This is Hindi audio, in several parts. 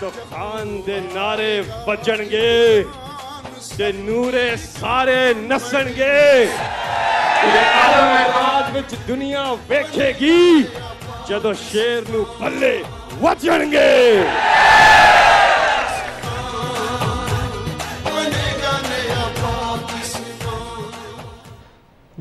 जो खान के नारे बजन गे ते नूरे सारे नसन गे दुनिया वेखेगी जो शेर नले वजन गे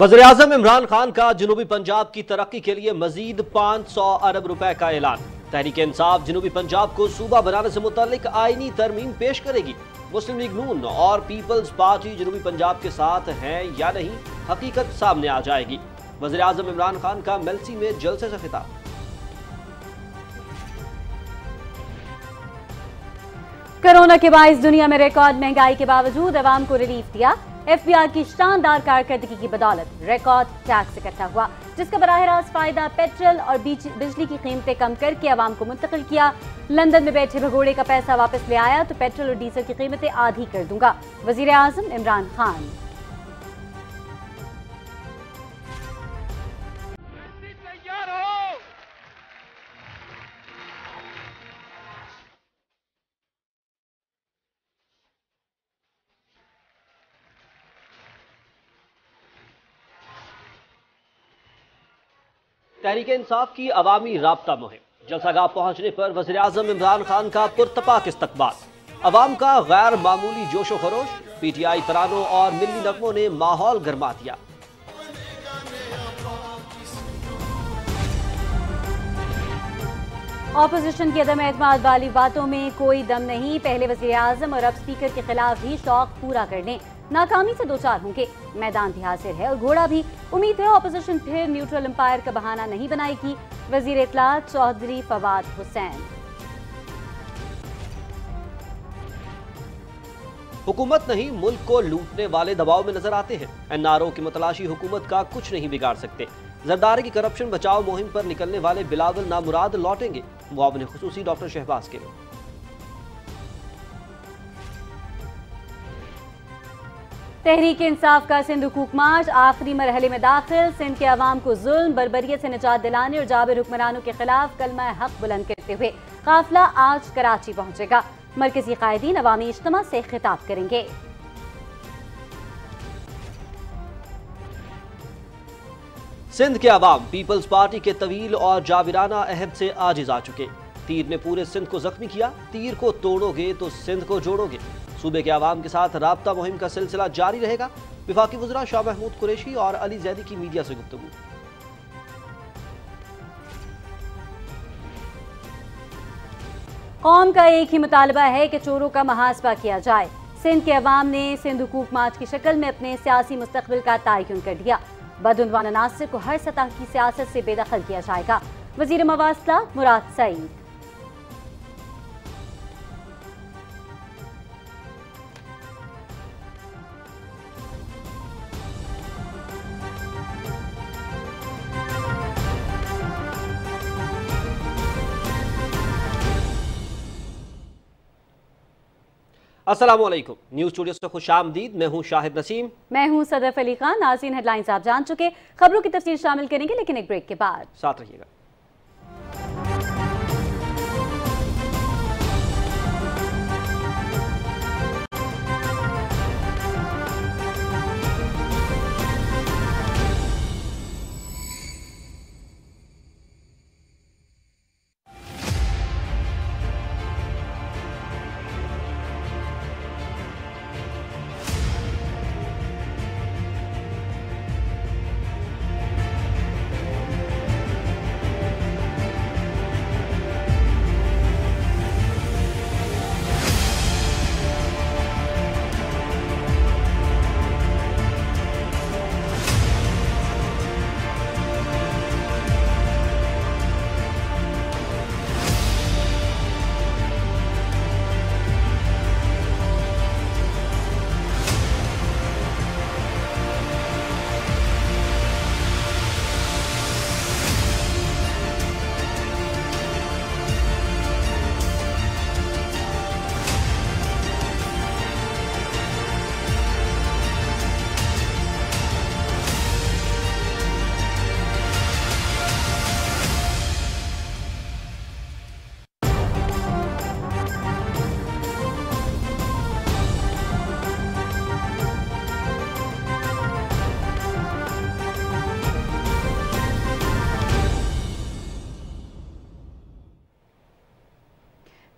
वजे अजम इमरान खान का जनूबी पंजाब की तरक्की के लिए मजीद पांच सौ अरब रुपए का ऐलान तहरीक इंसाफ जनूबी पंजाब को सूबा बनाने से मुतलिक आईनी तरमीम पेश करेगी मुस्लिम लीग नून और पीपल्स पार्टी जनूबी पंजाब के साथ है या नहीं हकीकत सामने आ जाएगी वजर अजम इमरान खान का मेलसी में जलसे से खिताब कोरोना के बायस दुनिया में रिकॉर्ड महंगाई के बावजूद आवाम को रिलीफ दिया एफबीआर की शानदार कारकर्दगी की बदौलत रिकॉर्ड टैक्स इकट्ठा हुआ जिसका बरह रास्त फायदा पेट्रोल और बिजली की कीमतें कम करके आवाम को मुंतकिल किया लंदन में बैठे भगोड़े का पैसा वापस ले आया तो पेट्रोल और डीजल की कीमतें आधी कर दूंगा वजीर आजम इमरान खान तहरीक इंसाफ की अवामी रबता मुहिम जलसागा पहुंचने पर वजी अजम इमरान खान का पुरतपाक इस्तबाल अवाम का गैर मामूली जोशो खरोश पी टी आई तरानों और मिली नगमों ने माहौल गरमा दिया अपोजिशन की अदम एतमाद वाली बातों में कोई दम नहीं पहले वजी अजम और अब स्पीकर के खिलाफ भी शौक पूरा करने नाकामी से दो चार होंगे मैदान भी हाजिर है और घोड़ा भी उम्मीद है ऑपोजिशन फिर न्यूट्रल एम्पायर का बहाना नहीं बनाएगी वजीर इतला चौधरी फवाद हुसैन हुकूमत नहीं मुल्क को लूटने वाले दबाव में नजर आते हैं एनआरओ की मतलाशी हुकूमत का कुछ नहीं बिगाड़ सकते जरदारी की करप्शन बचाव मुहिम पर निकलने वाले बिलावल नामुराद लौटेंगे मुआवन खसूसी डॉक्टर शहबाज के लिए तहरीक इंसाफ का सिंध हुकूक मार्च आखिरी मरहले में दाखिल सिंध के अवाम को जुल्म बरबरीत से निजात दिलाने और जाबिर हुक्मरानों के खिलाफ कलमा हक बुलंद करते हुए काफिला आज कराची पहुंचेगा मरकजी कायदीन अवामी इज्तम से खिताब करेंगे सिंध के अवाम पीपल्स पार्टी के तवील और जाविराना अहम से आजिज आ चुके तीर ने पूरे सिंध को जख्मी किया तीर को तोड़ोगे तो सिंध को जोड़ोगे सूबे के आवाम के साथ रबता मुहिम का सिलसिला जारी रहेगा विफाक वजरा शाह महमूद कुरेशी और अली जैदी की मीडिया से गुप्तगु कौम का एक ही मुतालबा है कि चोरों का मुहासबा किया जाए सिंध के अवाम ने सिंध हुकूक मार्च की शक्ल में अपने सियासी मुस्तबिल का तयन कर दिया बदनवान अनासर को हर सतह की सियासत से बेदखल किया जाएगा वजीर मवासला मुराद सईद असलम न्यूज स्टूडियो से खुश आमदीद मैं हूँ शाहिद नसीम मैं हूँ सदफ अली खान नाजीन हेडलाइंस आप जान चुके खबरों की तफसील शामिल करेंगे लेकिन एक ब्रेक के बाद साथ रहिएगा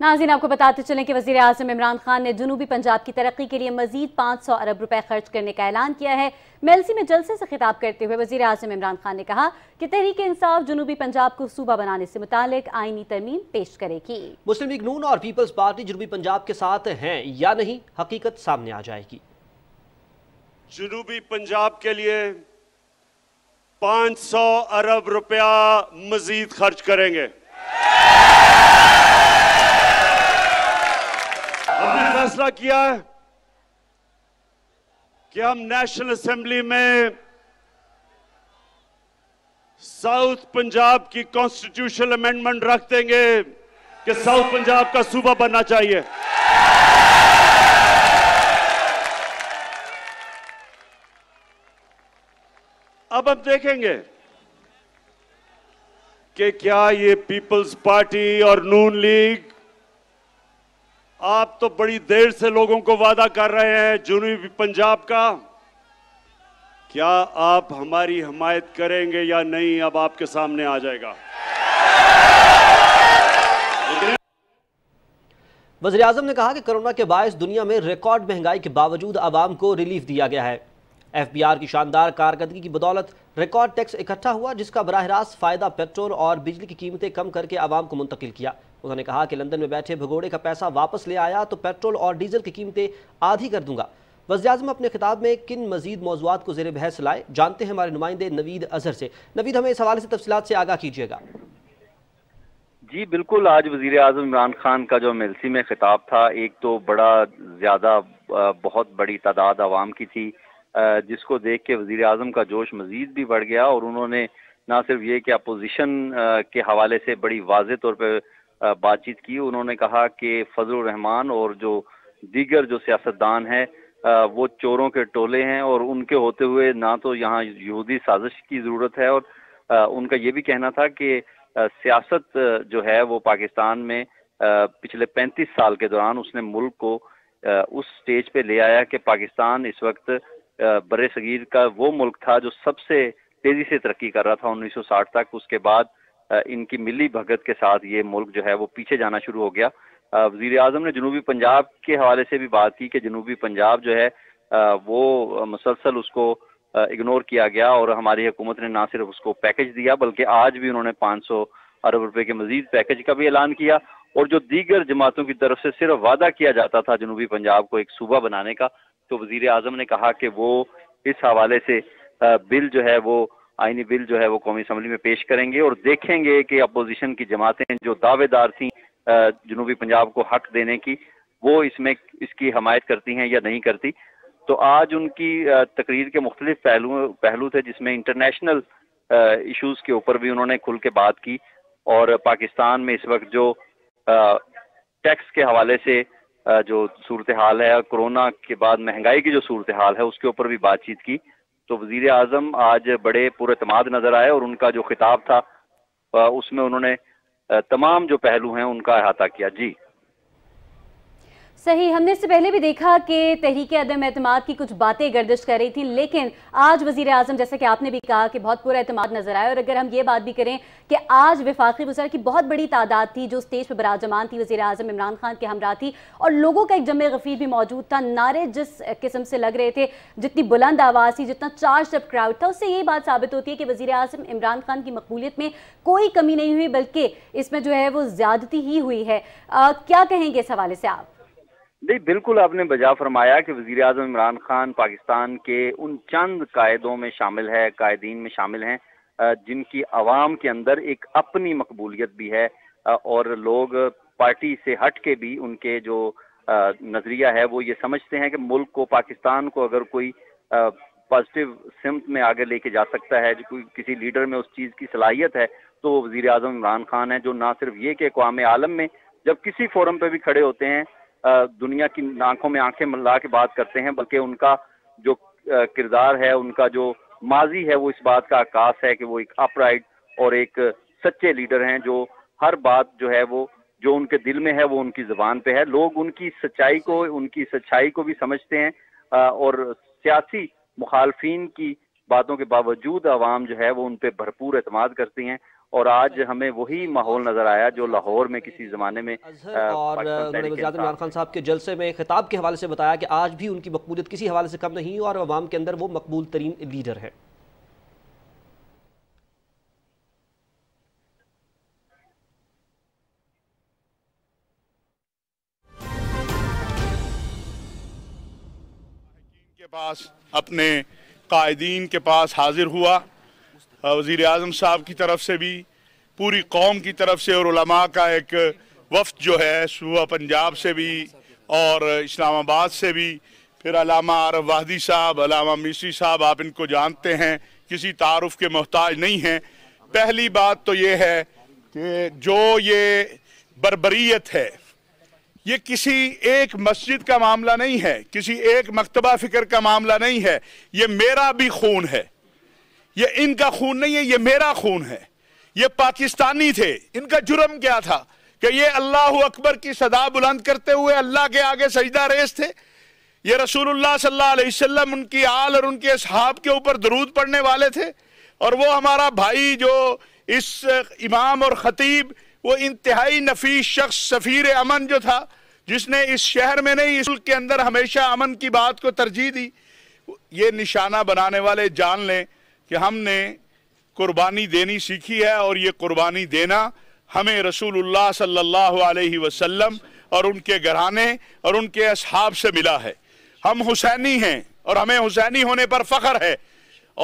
नाजीन आपको बताते चलें कि वजी अजम इमरान खान ने जनूबी पंजाब की तरक्की के लिए मजीद पाँच सौ अरब रुपए खर्च करने का ऐलान किया है मेलसी में जलसे से खिताब करते हुए वजी अजम इमरान खान ने कहा कि तहरीक इंसाफ जनूबी पंजाब को सूबा बनाने से मुतल आइनी तरमीम पेश करेगी मुस्लिम लीग नून और पीपल्स पार्टी जनूबी पंजाब के साथ हैं या नहीं हकीकत सामने आ जाएगी जनूबी पंजाब के लिए सौ अरब रुपया मजीद खर्च करेंगे फैसला किया है कि हम नेशनल असेंबली में साउथ पंजाब की कॉन्स्टिट्यूशनल अमेंडमेंट रख देंगे कि साउथ पंजाब का सूबा बनना चाहिए अब हम देखेंगे कि क्या ये पीपल्स पार्टी और नून लीग आप तो बड़ी देर से लोगों को वादा कर रहे हैं जुनूबी पंजाब का क्या आप हमारी हमायत करेंगे या नहीं अब आपके सामने आ जाएगा वजी अजम ने कहा कि कोरोना के बायस दुनिया में रिकॉर्ड महंगाई के बावजूद आवाम को रिलीफ दिया गया है एफ बी आर की शानदार कारकर्दगी की बदौलत रिकॉर्ड टैक्स इकट्ठा हुआ जिसका बरह रास्त फ़ायदा पेट्रोल और बिजली की कीमतें कम करके आवाम को मुंतकिल किया उन्होंने कहा कि लंदन में बैठे भगोड़े का पैसा वापस ले आया तो पेट्रोल और डीजल की कीमतें आधी कर दूंगा वजी अजम अपने खिताब में किन मजीद मौजूद को जेर बहस लाए जानते हैं हमारे नुमाइंदे नवीद अजहर से नवीद हमें इस हवाले से तफसी से आगाह कीजिएगा जी बिल्कुल आज वजीर अजम इमरान खान का जो मेलसी में खिताब था एक तो बड़ा ज़्यादा बहुत बड़ी तादाद आवाम की थी जिसको देख के वजीर अजम का जोश मज़ीद भी बढ़ गया और उन्होंने ना सिर्फ ये कि अपोजिशन के हवाले से बड़ी वाज तौर पर बातचीत की उन्होंने कहा कि फजल रहमान और जो दीगर जो सियासतदान हैं वो चोरों के टोले हैं और उनके होते हुए ना तो यहाँ यहूदी साजिश की ज़रूरत है और उनका ये भी कहना था कि सियासत जो है वो पाकिस्तान में पिछले 35 साल के दौरान उसने मुल्क को उस स्टेज पे ले आया कि पाकिस्तान इस वक्त बरे सगीर का वो मुल्क था जो सबसे तेज़ी से तरक्की कर रहा था 1960 तक उसके बाद इनकी मिली भगत के साथ ये मुल्क जो है वो पीछे जाना शुरू हो गया वजीर अजम ने जनूबी पंजाब के हवाले से भी बात की कि जनूबी पंजाब जो है वो मुसलसल उसको इग्नोर किया गया और हमारी हुकूमत ने ना सिर्फ उसको पैकेज दिया बल्कि आज भी उन्होंने पाँच सौ अरब रुपए के मजीद पैकेज का भी ऐलान किया और जो दीगर जमातों की तरफ से सिर्फ वादा किया जाता था जनूबी पंजाब को एक सूबा बनाने का तो वजीर अजम ने कहा कि वो इस हवाले से बिल जो है वो आइनी बिल जो है वो कौमी असम्बली में पेश करेंगे और देखेंगे कि अपोजिशन की जमातें जो दावेदार थी जनूबी पंजाब को हक देने की वो इसमें इसकी हमायत करती हैं या नहीं करती तो आज उनकी तकरीर के मुख्तलिफ पहलू पहलू थे जिसमें इंटरनेशनल इशूज़ के ऊपर भी उन्होंने खुल के बात की और पाकिस्तान में इस वक्त जो टैक्स के हवाले से जो सूरत हाल है कोरोना के बाद महंगाई की जो सूरत हाल है उसके ऊपर भी बातचीत की तो वजीर आजम आज बड़े पुरमाद नज़र आए और उनका जो खिताब था उसमें उन्होंने तमाम जो पहलू हैं उनका अहाता किया जी सही हमने इससे पहले भी देखा कि तहरीक अदम अतमाद की कुछ बातें गर्दिश कर रही थी लेकिन आज वजीर अजम जैसे कि आपने भी कहा कि बहुत पूरा अतमाद नजर आया और अगर हम ये बात भी करें कि आज विफाखी गुजर की बहुत बड़ी तादाद थी जो स्टेज पर बराजमान थी वजी अजम इमरान खान के हमरा थी और लोगों का एक जम गफीर भी मौजूद था नारे जिस किस्म से लग रहे थे जितनी बुलंद आवाज़ थी जितना चार्ज अप क्राउड था उससे यही बात साबित होती है कि वजी अजम इमरान खान की मकबूलियत में कोई कमी नहीं हुई बल्कि इसमें जो है वो ज्यादती ही हुई है क्या कहेंगे इस हवाले से आप नहीं बिल्कुल आपने बजा फरमाया कि वज़ी अजम इमरान ख़ान पाकिस्तान के उन चंद कायदों में शामिल है कायदीन में शामिल हैं जिनकी आवाम के अंदर एक अपनी मकबूलियत भी है और लोग पार्टी से हट के भी उनके जो नज़रिया है वो ये समझते हैं कि मुल्क को पाकिस्तान को अगर कोई पॉजिटिव सिमत में आगे लेके जा सकता है जो कोई किसी लीडर में उस चीज़ की सलाहियत है तो वो वज़ी अजम इमरान ख़ान है जो ना सिर्फ ये कि अवाम आलम में जब किसी फोरम पर भी खड़े होते हैं दुनिया की आंखों में आंखें मल्ला के बात करते हैं बल्कि उनका जो किरदार है उनका जो माजी है वो इस बात का आकाश है कि वो एक अपराइट और एक सच्चे लीडर हैं जो हर बात जो है वो जो उनके दिल में है वो उनकी ज़बान पे है लोग उनकी सच्चाई को उनकी सच्चाई को भी समझते हैं और सियासी मुखालफी की बातों के बावजूद आवाम जो है वो उन पर भरपूर अतमाद करती हैं और आज हमें वही माहौल नजर आया जो लाहौर में किसी जमाने में इमरान खान साहब के जलसे में खिताब के हवाले से बताया कि आज भी उनकी मकबूलियत किसी हवाले से कम नहीं और अवाम के अंदर वो मकबूल तरीन लीडर है पास अपने कायदीन के पास हाजिर हुआ वज़ी अजम साहब की तरफ से भी पूरी कौम की तरफ से और का एक वफ्त जो है सुबह पंजाब से भी और इस्लामाबाद से भी फिर अलामा आरफ वाहदी साहब अलामा मिसी साहब आप इनको जानते हैं किसी तारफ़ के मोहताज नहीं हैं पहली बात तो ये है कि जो ये बरबरीत है ये किसी एक मस्जिद का मामला नहीं है किसी एक मकतबा फ़िक्र का मामला नहीं है ये मेरा भी खून है ये इनका खून नहीं है ये मेरा खून है ये पाकिस्तानी थे इनका जुर्म क्या था कि ये अल्लाह अकबर की सदा बुलंद करते हुए अल्लाह के आगे सजदा रेस थे ये रसूलुल्लाह सल्लल्लाहु अलैहि वसल्लम उनकी आल और उनके असहाब के ऊपर दरूद पढ़ने वाले थे और वो हमारा भाई जो इस इमाम और ख़तीब वो इंतहाई नफीस शख्स सफ़ीर अमन जो था जिसने इस शहर में नहीं इस के अंदर हमेशा अमन की बात को तरजीह दी ये निशाना बनाने वाले जान लें कि हमने कुर्बानी देनी सीखी है और ये कुर्बानी देना हमें रसूलुल्लाह सल्लल्लाहु अलैहि वसल्लम और उनके घराने और उनके अहाब से मिला है हम हुसैनी हैं और हमें हुसैनी होने पर फ़ख्र है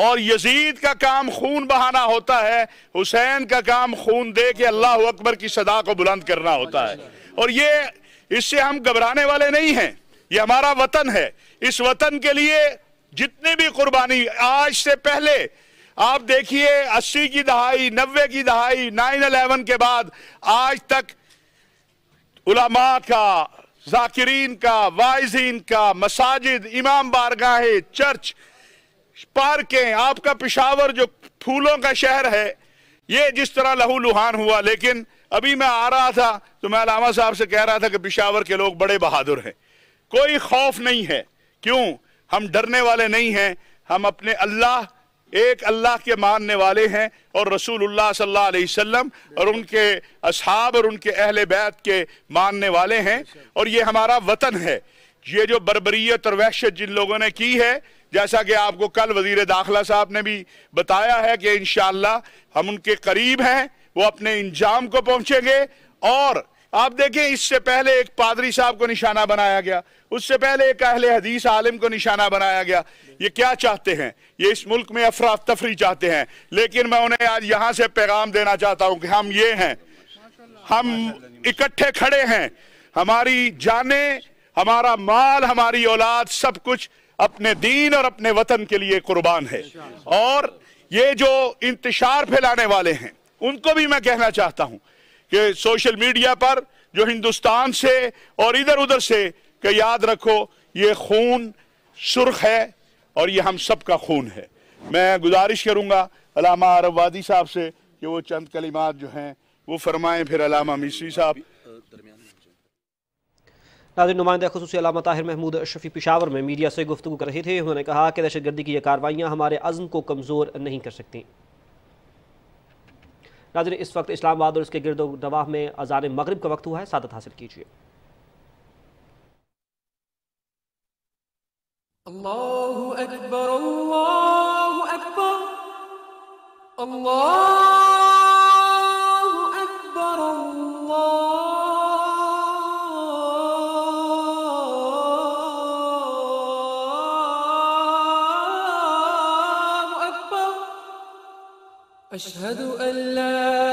और यजीद का काम खून बहाना होता है हुसैन का काम खून दे के अल्लाह अकबर की सदा को बुलंद करना होता है और ये इससे हम घबराने वाले नहीं हैं ये हमारा वतन है इस वतन के लिए जितनी भी कुर्बानी आज से पहले आप देखिए 80 की दहाई 90 की दहाई 9/11 के बाद आज तक उलमा का जाकिरीन का वाइजीन का मसाजिद इमाम बारगाहें चर्च पार्कें आपका पिशावर जो फूलों का शहर है ये जिस तरह लहू लुहान हुआ लेकिन अभी मैं आ रहा था तो मैं अलामा साहब से कह रहा था कि पिशावर के लोग बड़े बहादुर हैं कोई खौफ नहीं है क्यों हम डरने वाले नहीं हैं हम अपने अल्लाह एक अल्लाह के मानने वाले हैं और रसूलुल्लाह सल्लल्लाहु अलैहि वसल्लम और उनके अब और उनके अहल बैत के मानने वाले हैं और ये हमारा वतन है ये जो बरबरीत और वहशत जिन लोगों ने की है जैसा कि आपको कल वजीर दाखिला साहब ने भी बताया है कि इन हम उनके करीब हैं वो अपने इंजाम को पहुँचेंगे और आप देखें इससे पहले एक पादरी साहब को निशाना बनाया गया उससे पहले एक अहल हदीस आलिम को निशाना बनाया गया ये क्या चाहते हैं ये इस मुल्क में अफरा तफरी चाहते हैं लेकिन मैं उन्हें आज यहां से पैगाम देना चाहता हूं कि हम ये हैं हम इकट्ठे खड़े हैं हमारी जाने हमारा माल हमारी औलाद सब कुछ अपने दीन और अपने वतन के लिए कुर्बान है और ये जो इंतशार फैलाने वाले हैं उनको भी मैं कहना चाहता हूँ कि सोशल मीडिया पर जो हिंदुस्तान से और इधर उधर से कि याद रखो ये खून सुर्ख है और ये हम सब का खून है मैं गुजारिश करूँगा अलामा वादी साहब से कि वो चंद कलिमात जो हैं वो फरमाएं फिर अलामा मिश्री साहब नाजिर नुमाइंदा खसूस अलामा ताहिर महमूद शफी पिशावर में मीडिया से गुफ्तु कर रहे थे उन्होंने कहा कि दहशत गर्दी की ये कार्रवाइयाँ हमारे अज़म को कमज़ोर नहीं कर सकती नाजर इस वक्त इस्लामाबाद और इसके गिरदो नवाह में अजान मगरब का वक्त हुआ है सादत हासिल कीजिए अकबर अकबर अल्लाह أشهد أن لا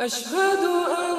أشهد أن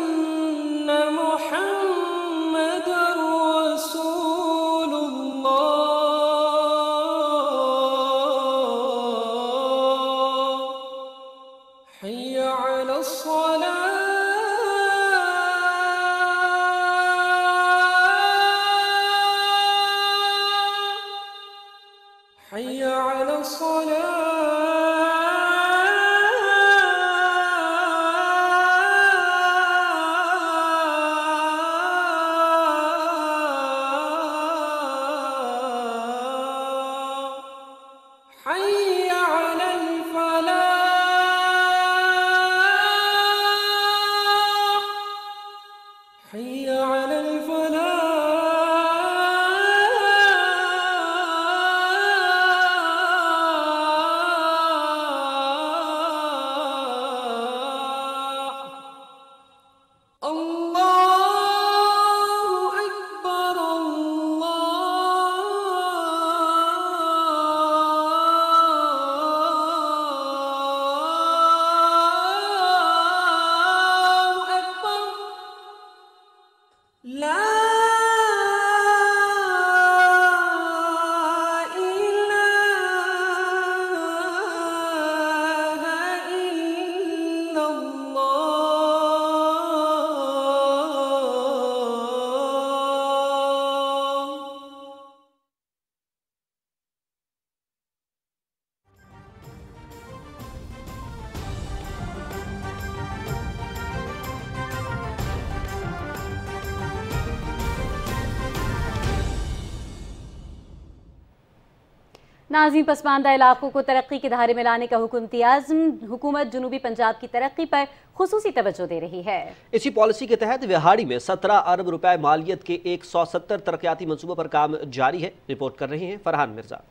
नाजी पसमानदा इलाकों को तरक्की के धारे में लाने का हुकूमती आजम हुकूमत जनूबी पंजाब की तरक्की पर खसूसी तवज्जो दे रही है इसी पॉलिसी के तहत विहाड़ी में सत्रह अरब रुपए मालियत के एक सौ सत्तर तरक्याती मनसूबों पर काम जारी है रिपोर्ट कर रहे हैं फरहान मिर्जा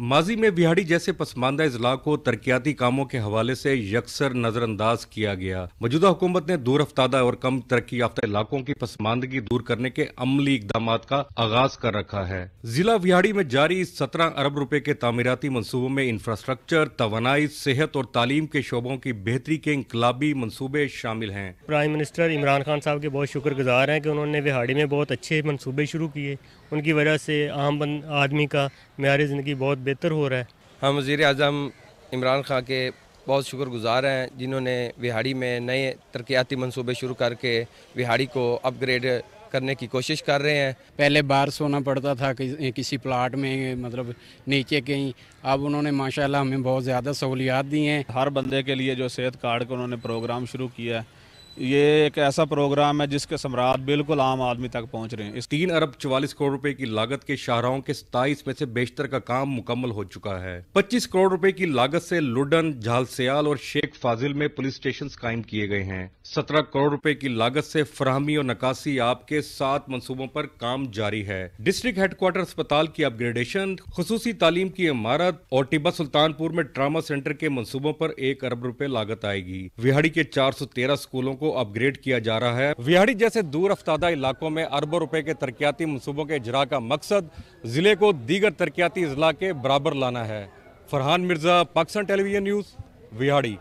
माजी में बिहाड़ी जैसे पसमानदा अजला को तरक्याती कामों के हवाले से यकसर नजरअंदाज किया गया मौजूदा हुकूमत ने दूर अफ्तादा और कम तरक्की याफ्ता इलाकों की पसमानदगी दूर करने के अमली इकदाम का आगाज कर रखा है जिला बिहाड़ी में जारी सत्रह अरब रुपए के तमीराती मनसूबों में इंफ्रास्ट्रक्चर तोानाई सेहत और तालीम के शोबों की बेहतरी के इनकलाबी मनसूबे शामिल हैं प्राइम मिनिस्टर इमरान खान साहब के बहुत शुक्र गुजार हैं कि उन्होंने बिहाड़ी में बहुत अच्छे मनसूबे शुरू किए उनकी वजह से आम आदमी का मैारी ज़िंदगी बहुत बेहतर हो रहा है हम वज़ी अजम इमरान खां के बहुत शुक्रगुजार हैं जिन्होंने विहाड़ी में नए तरक्याती मनसूबे शुरू करके विहाड़ी को अपग्रेड करने की कोशिश कर रहे हैं पहले बाहर सोना पड़ता था कि, किसी प्लाट में मतलब नीचे कहीं अब उन्होंने माशाल्लाह हमें बहुत ज़्यादा सहूलियात दी हैं हर बंदे के लिए जो सेहत कार्ड का उन्होंने प्रोग्राम शुरू किया है ये एक ऐसा प्रोग्राम है जिसके सम्राट बिल्कुल आम आदमी तक पहुंच रहे हैं इस तीन अरब चवालीस करोड़ रुपए की लागत के शाहराओं के सताईस में से बेशतर का काम मुकम्मल हो चुका है 25 करोड़ रुपए की लागत से लुडन झालसियाल और शेख फाजिल में पुलिस स्टेशन कायम किए गए हैं सत्रह करोड़ रुपए की लागत से फरहमी और नकासी आपके सात मनसूबों पर काम जारी है डिस्ट्रिक्ट हेडक्वार्टर अस्पताल की अपग्रेडेशन खसूसी तालीम की इमारत और टिब्बा सुल्तानपुर में ट्रामा सेंटर के मनसूबों पर एक अरब रूपए लागत आएगी विहाड़ी के चार स्कूलों को को अपग्रेड किया जा रहा है विहाड़ी जैसे दूर अफ्तादा इलाकों में अरबों रुपए के तरक्याती मनसूबों के इजरा का मकसद जिले को दीगर तरक्याती अजला के बराबर लाना है फरहान मिर्जा पाकिस्तान टेलीविजन न्यूज़ विहाड़ी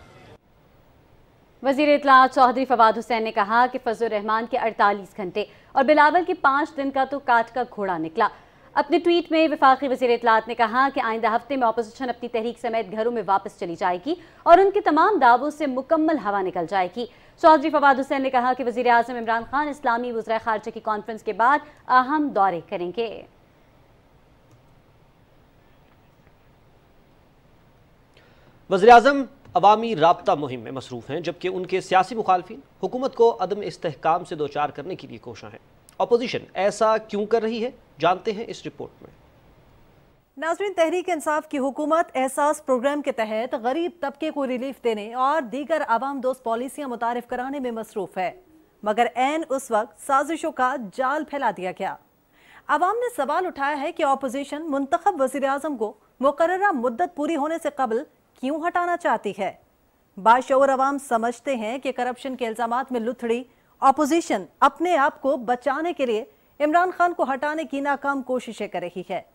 वजीर इतला चौधरी फवाद हुसैन ने कहा कि फजल रहमान के 48 घंटे और बिलावल के पांच दिन का तो काट का घोड़ा निकला अपने ट्वीट में विफाकी वजीर इतलात ने कहा कि आइंदा हफ्ते में अपोजिशन अपनी तहरीक समेत घरों में वापस चली जाएगी और उनके तमाम दावों से मुकम्मल हवा निकल जाएगी चौधरी फवाद हुसैन ने कहा कि वजी अजम इमरान खान इस्लामी वजरा खारजा की कॉन्फ्रेंस के बाद अहम दौरे करेंगे वजी अजम अवामी रबता मुहिम में मसरूफ़ हैं जबकि उनके सियासी मुखालफी हुकूमत को अदम इसकाम से दो चार करने के लिए कोशा हैं अपोजिशन ऐसा क्यों कर रही है जानते हैं इस रिपोर्ट में नाजरीन तहरीक इंसाफ की हुकूमत एहसास प्रोग्राम के तहत गरीब तबके को रिलीफ देने और दीगर आवाम दोस्त पॉलिसियां मुतारफ कराने में मसरूफ़ है मगर एन उस वक्त साजिशों का जाल फैला दिया गया आवाम ने सवाल उठाया है कि अपोजिशन मुंतखब वजीर अजम को मुकर मुद्दत पूरी होने से कबल क्यों हटाना चाहती है बाशोर आवाम समझते हैं कि करप्शन के इल्ज़ाम में लुथड़ी अपोजिशन अपने आप को बचाने के लिए इमरान खान को हटाने की नाकाम कोशिशें कर रही है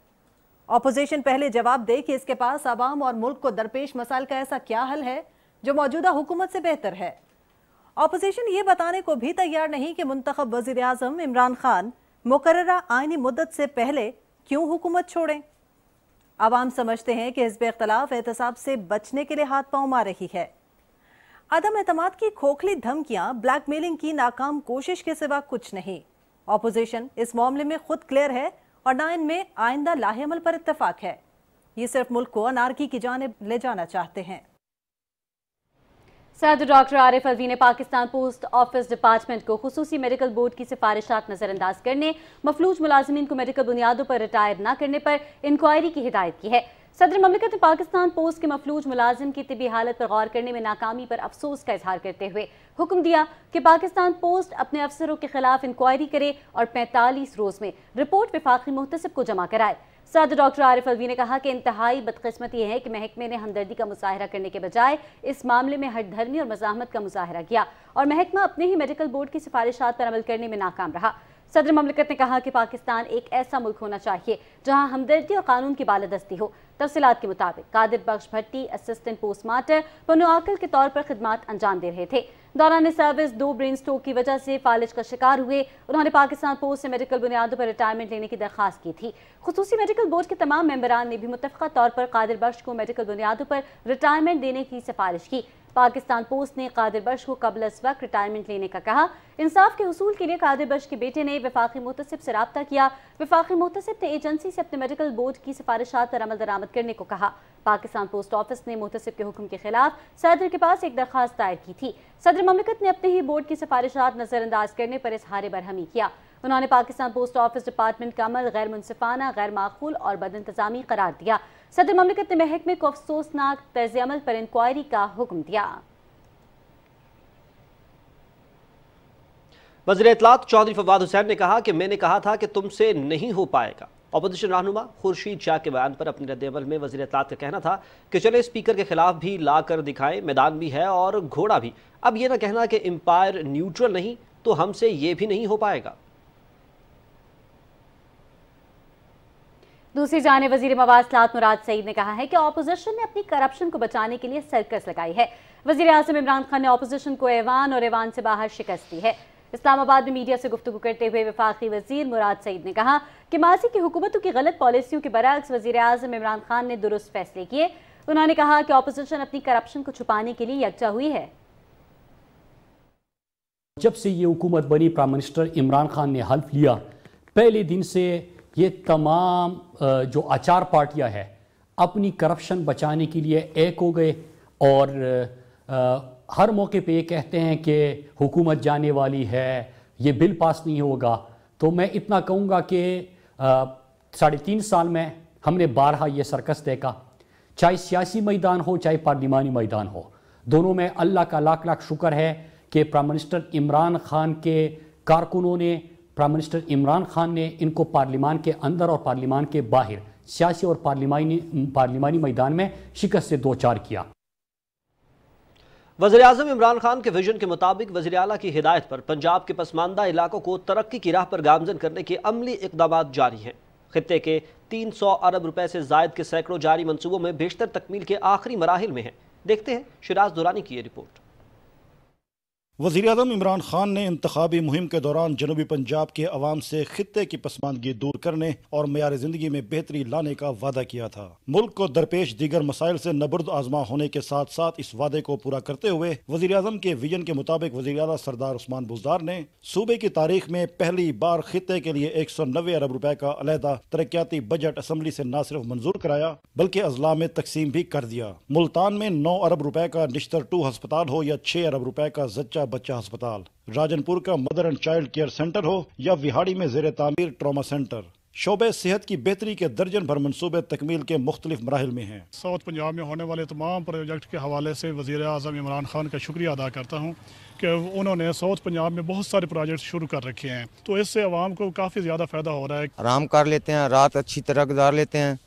अपोजिशन पहले जवाब दे कि इसके पास आवाम और मुल्क को दरपेश मसाइल का ऐसा क्या हल है जो मौजूदा हुकूमत से बेहतर है अपोजिशन ये बताने को भी तैयार नहीं कि मुंतब वजी अजम इमरान खान मुकर आइनी मुद्दत से पहले क्यों हुकूमत छोड़ें आवाम समझते हैं कि हिजब अख्तलाफ एहतसाब से बचने के लिए हाथ पांव मार रही है अदम एतम की खोखली धमकियां ब्लैकमेलिंग की नाकाम कोशिश के सिवा कुछ नहीं ऑपोजिशन इस मामले में खुद क्लियर है और ना इनमें आइंदा लाहेमल पर इतफाक है ये सिर्फ मुल्क को अनारकी की जानब ले जाना चाहते हैं सदर डॉक्टर आरिफ अलवी ने पाकिस्तान पोस्ट ऑफिस डिपार्टमेंट को खसूस मेडिकल बोर्ड की सिफारिशा नज़रअंदाज करने मफलूज मुलाजमीन को मेडिकल बुनियादों पर रिटायर न करने पर इंक्वायरी की हिदायत की है सदर ममलिकत ने पाकिस्तान पोस्ट के मफलूज मुलाजिम की तबी हालत पर गौर करने में नाकामी पर अफसोस का इजहार करते हुए हुक्म दिया कि पाकिस्तान पोस्ट अपने अफसरों के खिलाफ इंक्वायरी करे और पैंतालीस रोज में रिपोर्ट विफाकी मुहतसब को जमा कराए सदर डॉक्टर आरिफ अलवी ने कहा कि इंतहाई बदकस्मत यह है कि महकमे ने हमदर्दी का मुजाहरा करने के बजाय इस मामले में हट धर्मी और मजामत का मुजाहरा किया और महकमा अपने ही मेडिकल बोर्ड की सिफारिशात पर अमल करने में नाकाम रहा सदर ममलिकत ने कहा कि पाकिस्तान एक ऐसा मुल्क होना चाहिए जहां हमदर्दी और कानून की बालादस्ती हो तफसीत के मुताबिक कादिर बख्श भट्टी असिस्टेंट पोस्टमार्टर पनोआकल के तौर पर खदमात अंजाम दे रहे थे दौरान सर्विस दो ब्रेन स्ट्रोक की वजह से फालिज का शिकार हुए उन्होंने पाकिस्तान पोस्ट से मेडिकल बुनियादों पर रिटायरमेंट लेने की दरखास्त की थी खसूसी मेडिकल बोर्ड के तमाम मेम्बरान ने भी मुतफ़ा तौर पर कादिर बख्श को मेडिकल बुनियादों पर रिटायरमेंट देने की सिफारिश की पाकिस्तान पोस्ट ने कादिर बश को कबल अस वक्त रिटायरमेंट लेने का कहा इंसाफ के हसूल के लिए कादिर बश के बेटे ने वफाकी मुतसिब से रबता किया वफाकी मुतसिब ने एजेंसी से अपने मेडिकल बोर्ड की सिफारिश पर अमल दरामद करने को कहा पाकिस्तान पोस्ट ऑफिस ने मुतसिब के हुक्म के खिलाफ सदर के पास एक दरख्वास्त दायर की थी सदर ममलिकत ने अपने ही बोर्ड की सिफारिश नज़रअंदाज करने पर इजहार बरहमी किया उन्होंने पाकिस्तान पोस्ट ऑफिस डिपार्टमेंट का अमल गैर मुनफाना गैर माकूल और बद इंतजामी करार दिया सदर ममलिकत ने महकमे को अफसोसनाक तर्ज अमल पर इंक्वायरी का हुक्म दिया वजर इतलात चौधरी फवाद हुसैन ने कहा कि मैंने कहा था कि तुमसे नहीं हो पाएगा अपोजिशन रहनुमा खुर्शीद शाह के बयान पर अपने रद्दमल में वजी अतलात का कहना था कि चले स्पीकर के खिलाफ भी ला कर दिखाएं मैदान भी है और घोड़ा भी अब यह ना कहना कि एम्पायर न्यूट्रल नहीं तो हमसे ये भी नहीं हो पाएगा दूसरी जानब वजीर मवासलात मुराद सईद ने कहा है कि अपोजिशन ने अपनी करप्शन को बचाने के लिए सर्कस लगाई है वजीर अजम इमरान खान ने अपोजिशन को ऐवान और ऐवान से बाहर शिकस्त दी है इस्लामाबाद में मीडिया से गुफ्तु करते हुए विफाक वजीर मुराद सईद ने कहा कि माजी की हुकूमतों की गलत पॉलिसियों के बरक्स वजीर अजम इमरान खान ने दुरुस्त फैसले किए उन्होंने कहा कि अपोजिशन अपनी करप्शन को छुपाने के लिए यकजा हुई है जब से ये हुकूमत बनी प्राइम मिनिस्टर इमरान खान ने हल्फ लिया पहले दिन से ये तमाम जो आचार पार्टियां हैं अपनी करप्शन बचाने के लिए एक हो गए और हर मौके पे ये कहते हैं कि हुकूमत जाने वाली है ये बिल पास नहीं होगा तो मैं इतना कहूँगा कि साढ़े तीन साल में हमने बारह ये सर्कस देखा चाहे सियासी मैदान हो चाहे पार्लिमानी मैदान हो दोनों में अल्लाह का लाख लाख शुक्र है कि प्राइम मिनिस्टर इमरान खान के कारकुनों ने प्राइम मिनिस्टर इमरान खान ने इनको पार्लियामान के अंदर और पार्लियामान के बाहर सियासी और पार्लियामानी पार्लिमानी मैदान में शिकस्त से दो चार किया वजी अजम इमरान खान के विजन के मुताबिक वजी अला की हिदायत पर पंजाब के पसमानदा इलाकों को तरक्की की राह पर गामजन करने के अमली इकदाम जारी हैं खत्े के तीन सौ अरब रुपए से जायद के सैकड़ों जारी मनसूबों में बेशतर तकमील के आखिरी मराहल में हैं देखते हैं शिराज दुरानी की ये रिपोर्ट वजीर अजम इमरान खान ने इंतबी मुहिम के दौरान जनूबी पंजाब के अवाम से खत्े की पसमानगी दूर करने और मैार जिंदगी में बेहतरी लाने का वादा किया था मुल्क को दरपेश दीगर मसाइल से नबर्द आजमा होने के साथ साथ इस वादे को पूरा करते हुए वजी अजम के विजन के मुताबिक वजी अला सरदार उस्मान बुजार ने सूबे की तारीख में पहली बार खत्े के लिए एक सौ नबे अरब रुपए का अलहदा तरक्याती बजट असम्बली से न सिर्फ मंजूर कराया बल्कि अजला में तकसीम भी कर दिया मुल्तान में नौ अरब रुपए का निश्तर टू हस्पताल हो या छः अरब रुपए का जच्चा बच्चा अस्पताल राजनपुर का mother and child care centre हो या विहाड़ी में जेर तामीर ट्रामा सेंटर शोबे सेहत की बेहतरी के दर्जन भर मनसूबे तकमील के मुख्तलिफ मराहल में हैं साउथ पंजाब में होने वाले तमाम प्रोजेक्ट के हवाले से वज़ी अजम इमरान खान का शुक्रिया अदा करता हूँ कि उन्होंने साउथ पंजाब में बहुत सारे प्रोजेक्ट शुरू कर रखे हैं तो इससे आवाम को काफ़ी ज़्यादा फ़ायदा हो रहा है आराम कर लेते हैं रात अच्छी तरह गुजार लेते हैं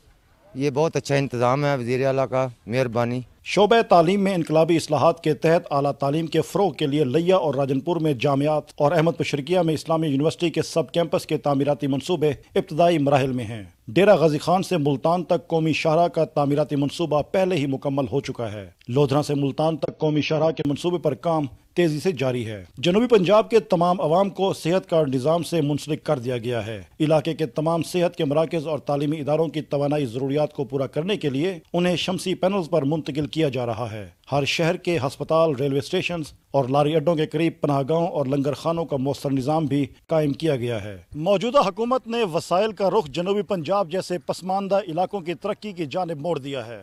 ये बहुत अच्छा इंतज़ाम है वज़ी अला का मेहरबानी शोब तालीम में इनकलाबी असलाहत के तहत अली तालीम के फ़रोग के लिए लिया और राजनपुर में जामियात और अहमद मशरकिया में इस्लामी यूनिवर्सिटी के सब कैंपस के तमीराती मनसूबे इब्तदाई मराहल में हैं डेरा गजी खान से मुल्तान तक कौमी शाहरा का तमीराती मनसूबा पहले ही मुकम्मल हो चुका है लोधरा से मुल्तान तक कौमी शाहरा के मनसूबे पर काम तेजी से जारी है जनूबी पंजाब के तमाम आवाम को सेहत कार्ड निज़ाम से मुंसलिक कर दिया गया है इलाके के तमाम सेहत के मराकज और तालीमी इदारों की तोानाई जरूरियात को पूरा करने के लिए उन्हें शमसी पैनल पर मुंतकिल किया जा रहा है हर शहर के हस्पताल रेलवे स्टेशन और लारी अड्डों के करीब पनाहगाहों और लंगर खानों का मौसर निज़ाम भी कायम किया गया है मौजूदा हुकूमत ने वसाइल का रुख जनूबी पंजाब जैसे पसमानदा इलाकों की तरक्की की जानब मोड़ दिया है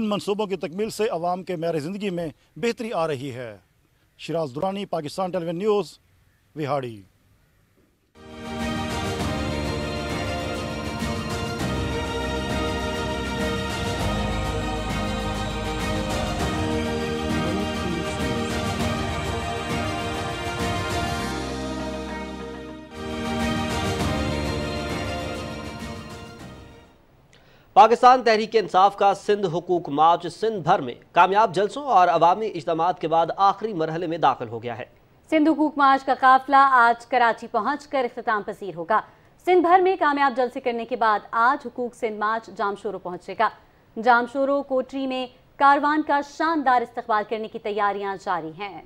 इन मनसूबों की तकमील से आवाम के मैर ज़िंदगी में बेहतरी आ रही है शराज दुरानी पाकिस्तान टेलीविजन न्यूज़ विहाड़ी पाकिस्तान तहरीक इंसाफ का सिंध हकूक मार्च सिंध भर में कामयाब जलसों और अवामी इजतम के बाद आखिरी मरहले में दाखिल हो गया है सिंध हकूक मार्च का काफिला आज कराची पहुँच कर अख्ताम पसीर होगा सिंध भर में कामयाब जलसे करने के बाद आज हकूक सिंध मार्च जामशोरो पहुँचेगा जामशोरो कोटरी में कारवान का शानदार इस्तकबाल करने की तैयारियां जारी हैं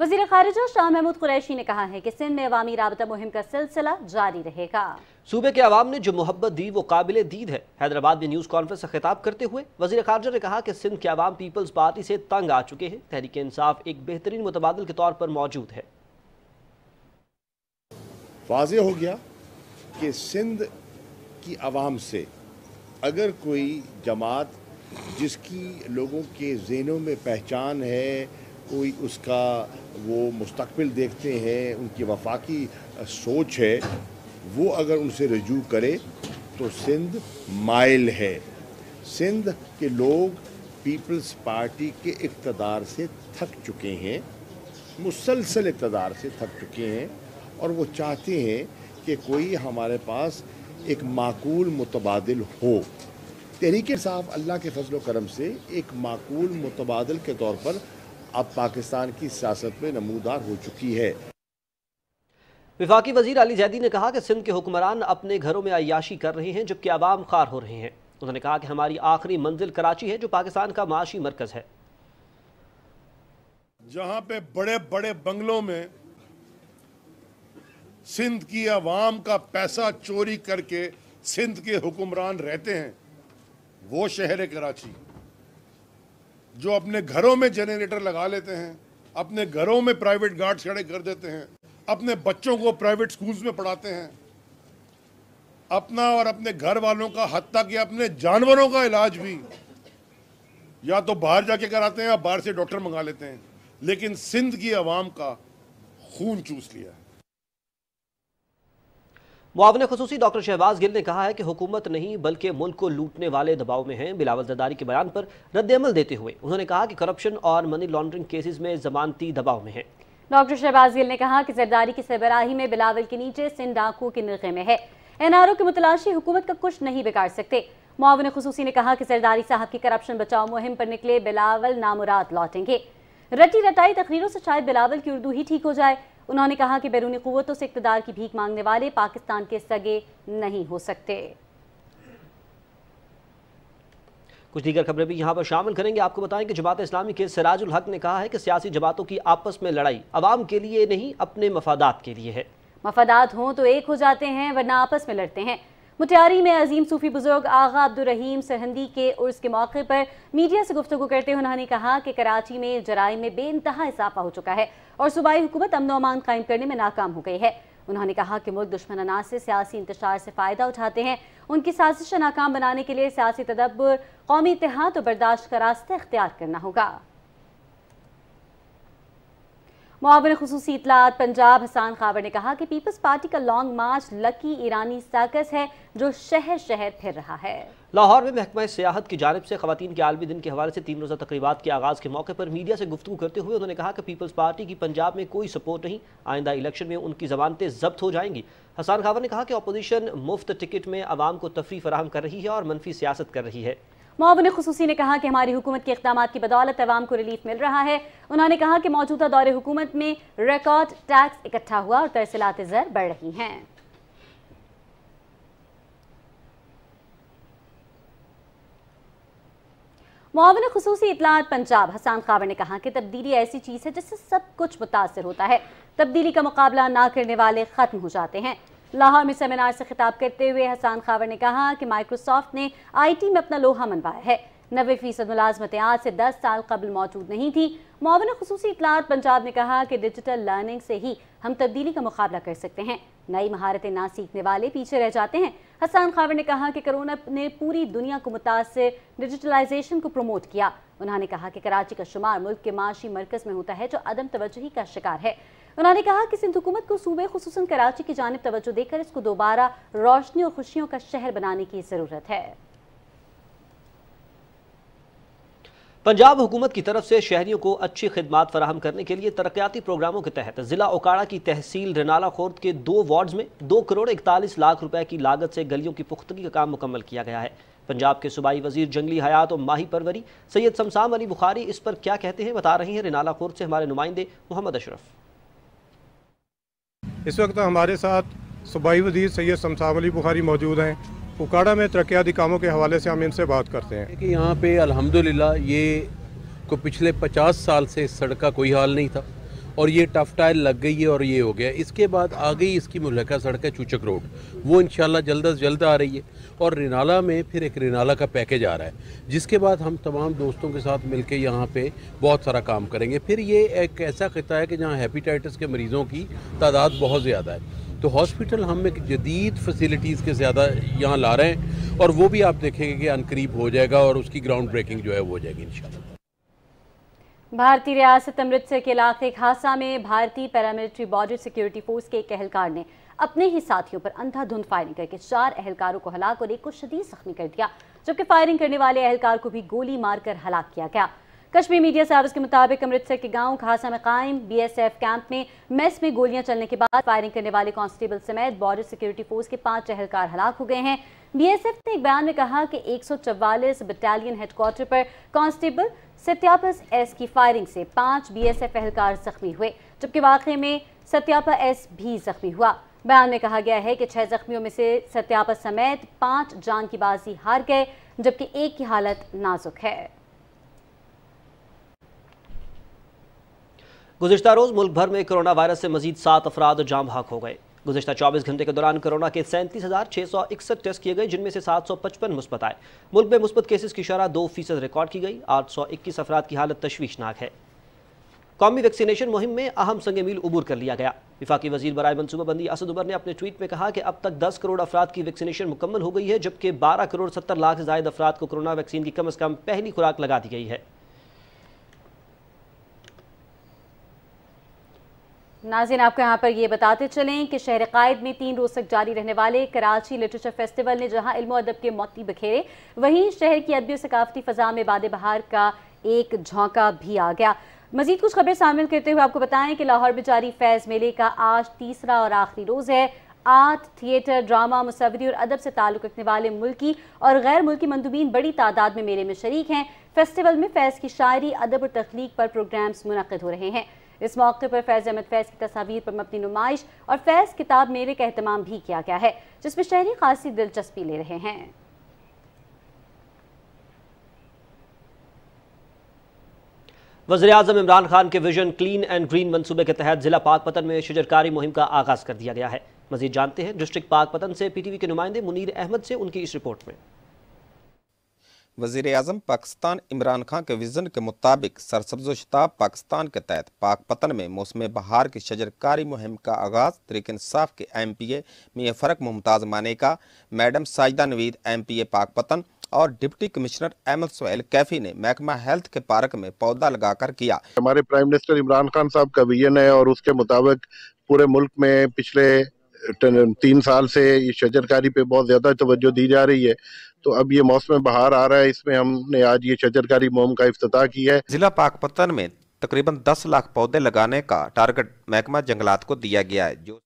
वजीर खारजा शाह महमूद कुरैशी ने कहा है कि सिंध में अवामी रबता मुहिम का सिलसिला जारी रहेगा सूबे के अवाम ने जो मोहब्बत दी वो काबिल दीद है हैदराबाद में न्यूज़ कॉन्फ्रेंस से खिताब करते हुए वजी खारजा ने कहा कि सिंध के अवाम पीपल्स पार्टी से तंग आ चुके हैं तहरीक इंसाफ एक बेहतरीन मुतबादल के तौर पर मौजूद है वाज हो गया कि सिंध की आवाम से अगर कोई जमात जिसकी लोगों के जहनों में पहचान है कोई उसका वो मुस्तबिल देखते हैं उनकी वफाकी सोच है वो अगर उनसे रजू करे तो सिंध माइल है सिंध के लोग पीपल्स पार्टी के इकतदार से थक चुके हैं मुसलसल इकतदार से थक चुके हैं और वो चाहते हैं कि कोई हमारे पास एक माकूल मुतबादल हो तहरीक साहब अल्लाह के फजल करम से एक माकूल मुतबादल के तौर पर अब पाकिस्तान की सियासत में नमूदार हो चुकी है विफाकी वजीर अली जैदी ने कहा कि सिंध के हुक्मरान अपने घरों में अयाशी कर रहे हैं जबकि आवाम खार हो रहे हैं उन्होंने कहा कि हमारी आखिरी मंजिल कराची है जो पाकिस्तान का माशी मरकज है जहां पे बड़े बड़े बंगलों में सिंध की आवाम का पैसा चोरी करके सिंध के हुक्मरान रहते हैं वो शहर है कराची जो अपने घरों में जनरेटर लगा लेते हैं अपने घरों में प्राइवेट गार्ड्स खड़े कर देते हैं अपने बच्चों को प्राइवेट स्कूल्स में पढ़ाते हैं अपना और अपने घर वालों का हद तक या अपने जानवरों का इलाज भी या तो बाहर जाके कराते हैं या बाहर से डॉक्टर मंगा लेते हैं लेकिन सिंध की आवाम का खून चूस लिया है मुआवन खसूसी डॉक्टर शहबाज गिल ने कहा है कि हुकूमत नहीं बल्कि मुल्क को लूटने वाले दबाव में हैं बिलावल जदारी के बयान पर रद्दमल देते हुए उन्होंने कहा कि करप्शन और मनी लॉन्ड्रिंग केसेस में जमानती दबाव में है डॉक्टर शहबाज गिल ने कहा कि जरदारी की सरबराही में बिलावल के नीचे सिंह डाकू के निगे में है एनआरओ के मुतलाशी हुकूमत का कुछ नहीं बिगाड़ सकते मुआवन खसूसी ने कहा कि जरदारी साहब की करप्शन बचाओ मुहिम पर निकले बिलावल नामुराद लौटेंगे रटी रटाई तकरीरों से शायद बिलावल की उर्दू ही ठीक हो जाए उन्होंने कहा कि बैरूनी क़वतों से इकतदार की भीख मांगने वाले पाकिस्तान के सगे नहीं हो सकते कुछ दीगर खबरें भी यहाँ पर शामिल करेंगे आपको बताएं कि जमात इस्लामी के सराजुल हक ने कहा है कि सियासी जमातों की आपस में लड़ाई आवाम के लिए नहीं अपने मफादात के लिए है मफादात हों तो एक हो जाते हैं वरना आपस में लड़ते हैं मुटियारी में अजीम सूफी बुजुर्ग आगा अब्दुलरहीम सरहंदी के उर्स के मौके पर मीडिया से गुफ्तु करते हुए उन्होंने कहा कि कराची में जराय में बेानतहा इजाफा हो चुका है और सूबाई हुकूमत अमन अमान कायम करने में नाकाम हो गई है उन्होंने कहा कि मुल्क दुश्मन अनाज से सियासी इंतजार से फ़ायदा उठाते हैं उनकी साजिश नाकाम बनाने के लिए सियासी तदब्बर कौमी इतिहाद और बर्दाश्त का रास्ता इख्तियार करना होगा मुआवन खसूस इतलात पंजाब हसान खाबर ने कहा कि पीपल्स पार्टी का long march lucky Irani circus है जो शहर शहर फिर रहा है लाहौर में महकमा सियाहत की जानब से खातन के आलमी दिन के हवाले से तीन रोज़ा तकरीबा के आगाज़ के मौके पर मीडिया से गुफ्तु करते हुए उन्होंने कहा कि पीपल्स पार्टी की पंजाब में कोई सपोर्ट नहीं आइंदा इलेक्शन में उनकी जमानतें जब्त हो जाएंगी हसान खाबर ने कहा कि अपोजिशन मुफ्त टिकट में आवाम को तफरी फराहम कर रही है और मनफी सियासत कर रही है मावन खसूसी ने कहा कि हमारी हुकूमत के इकदाम की बदौलत अवाम को रिलीफ मिल रहा है उन्होंने कहा कि मौजूदा दौरे हुकूमत में रिकॉर्ड टैक्स इकट्ठा हुआ और तरसलात ज़र बढ़ रही हैं मावन खसूसी इतलात पंजाब हसान खावर ने कहा कि तब्दीली ऐसी चीज़ है जिससे सब कुछ मुतासर होता है तब्दीली का मुकाबला ना करने वाले ख़त्म हो जाते हैं लाहौर में सेमिनार से खिताब करते हुए हसान खावर ने कहा कि माइक्रोसॉफ्ट ने आईटी में अपना लोहा मनवाया है नबे फीसद मुलाजमतें आज से दस साल कबल मौजूद नहीं थी मावन खसूस इतलात पंजाब ने कहा कि डिजिटल लर्निंग से ही हम तब्दीली का मुकाबला कर सकते हैं नई महारतें ना सीखने वाले पीछे रह जाते हैं हसान खावर ने कहा कि कोरोना ने पूरी दुनिया को मुतासर डिजिटलाइजेशन को प्रमोट किया उन्होंने कहा कि कराची का शुमार मुल्क के माशी मरकज में होता है जो अदम तवजही का शिकार है उन्होंने कहा कि सिंध हुकूमत को सूबे खसूस कराची की जानब तवज्जो देकर इसको दोबारा रोशनी और खुशियों का शहर बनाने की ज़रूरत है पंजाब हुकूमत की तरफ से शहरियों को अच्छी खदमात फराहम करने के लिए तरक्याती प्रोग्रामों के तहत ज़िला ओकाड़ा की तहसील रनाला खोर्द के दो वार्ड्स में दो करोड़ इकतालीस लाख रुपए की लागत से गलियों की पुख्तगी का काम मुकम्मल किया गया है पंजाब के सूबाई वजीर जंगली हयात और माही परवरी सैयद शमसाम अली बुखारी इस पर क्या कहते हैं बता रहे हैं रनाला खोर्द से हमारे नुमाइंदे मोहम्मद अशरफ इस वक्त हमारे साथ सूबाई वजीर सैयद शमसाम अली बुखारी मौजूद हैं उकाड़ा में तरक्याती कामों के हवाले से हम इनसे बात करते हैं कि यहाँ पे अल्हम्दुलिल्लाह ये को पिछले 50 साल से इस सड़क का कोई हाल नहीं था और ये टफ टायर लग गई है और ये हो गया इसके बाद आ गई इसकी मुलका सड़क है चूचक रोड वो इन जल्द अज जल्द आ रही है और रिनाला में फिर एक रिनाला का पैकेज आ रहा है जिसके बाद हम तमाम दोस्तों के साथ मिल के यहाँ पर बहुत सारा काम करेंगे फिर ये एक ऐसा खिता है कि जहाँ हेपीटाइटस के मरीज़ों की तादाद बहुत ज़्यादा है तो हॉस्पिटल हम एक जदीद फैसिलिटीज़ के ज़्यादा यहाँ ला रहे हैं और वो भी आप देखेंगे कि अनकरीब हो जाएगा और उसकी ग्राउंड ब्रेकिंग जो है वो हो जाएगी इन भारतीय रियासत अमृतसर के इलाके खासा में भारतीय पैरामिलिट्री बॉर्डर सिक्योरिटी फोर्स के एक अहलकार ने अपने ही साथियों पर अंधाधुंध फायरिंग करके चार अहलकारों को हलाक और एक को शदीद जख्मी कर दिया जबकि फायरिंग करने वाले अहलकार को भी गोली मारकर हलाक किया गया कश्मीर मीडिया सर्विस के मुताबिक अमृतसर के गांव खासा में कायम बीएसएफ कैंप में मेस में गोलियां चलने के बाद फायरिंग करने वाले कांस्टेबल समेत बॉर्डर सिक्योरिटी फोर्स के पांच अहलकार हलाक हो गए हैं बीएसएफ ने एक बयान में कहा कि 144 बटालियन हेडक्वार्टर पर कांस्टेबल सत्यापस एस की फायरिंग से पांच बीएसएफ एहलकार जख्मी हुए जबकि वाकई में सत्यापा एस भी जख्मी हुआ बयान में कहा गया है कि छह जख्मियों में से सत्यापा समेत पांच जान की बाजी हार गए जबकि एक की हालत नाजुक है गुजशत रोज़ मुल्क भर में कोरोना वायरस से मजीद सात अफराद जाम हाक हो गए गुजशत 24 घंटे के दौरान कोरोना के सैंतीस हज़ार छह सौ इकसठ टेस्ट किए गए जिनमें से सात सौ पचपन मुस्बत आए मुल्क में मुस्बत केसेस की शरह दो फीसद रिकॉर्ड की गई आठ सौ इक्कीस अफराद की हालत तश्वीशनाक है कौमी वैक्सीनेशन मुहिम में अहम संग मील उबूर कर लिया गया विफाकी वजीर बरए मनसूबाबंदी असद उबर ने अपने ट्वीट में कहा कि अब तक 10 करोड़ अफराद की वैक्सीनेशन मुकम्मल हो गई है जबकि 12 करोड़ 70 लाख से जायद अफराद को कोरोना वैक्सीन की कम अज कम पहली खुराक लगा दी गई है नाजिन आपको यहाँ पर ये बताते चलें कि शहर कायद में तीन रोज तक जारी रहने वाले कराची लिटरेचर फेस्टिवल ने जहाँ इल्म अदब के मोती बखेरे वहीं शहर की अदबी सकाफती फ़ज़ा में बाद बहार का एक झोंका भी आ गया मजीद कुछ खबरें शामिल करते हुए आपको बताएं कि लाहौर में जारी फैज़ मेले का आज तीसरा और आखिरी रोज़ है आर्ट थिएटर ड्रामा मुसवरी और अदब से ताल्लुक़ रखने वाले मुल्की और गैर मुल्की मंदुबीन बड़ी तादाद में मेले में शरीक हैं फेस्टिवल में फैज़ की शायरी अदब और तख्लीक पर प्रोग्राम्स मुनद हो रहे हैं इस मौके पर फैज़ अहमद फैज़ की तस्वीर पर मबनी नुमाइश और फैज़ किताब मेले का अहतमाम भी किया गया है जिसमें शहरी खासी दिलचस्पी ले रहे हैं वजी अजम इमरान खान के विजन क्लीन एंड ग्रीन मनसूबे के तहत जिला पाकपतन में शजरकारी मुहिम का आगाज कर दिया गया है मजीद जानते हैं डिस्ट्रिक्ट पाकपतन से पीटीवी के नुमाइंदे मुनीर अहमद से उनकी इस रिपोर्ट में वजीर अजम पाकिस्तान इमरान खान के विजन के मुताबिक सरसब्जो शताब पाकिस्तान के तहत पाक पतन में मौसम बहार की शजरकारी मुहिम का आगाज तरीक इंसाफ के एम पी ए में फ़र्क मुमताज़ माने का madam Sajida Naveed M P A Pakpattan और डिप्टी कमिश्नर अहमद सोहेल कैफी ने महकमा हेल्थ के पार्क में पौधा लगाकर किया हमारे प्राइम मिनिस्टर इमरान खान साहब का विजन है और उसके मुताबिक पूरे मुल्क में पिछले तीन साल से इस शजरकारी पे बहुत ज़्यादा तवज्जो दी जा रही है तो अब ये मौसम बहार आ रहा है इसमें हमने आज ये शजरकारी मोम का अफ्ताह किया है जिला पाकपतन में तकरीबन 10 लाख पौधे लगाने का टारगेट महकमा जंगलात को दिया गया है जो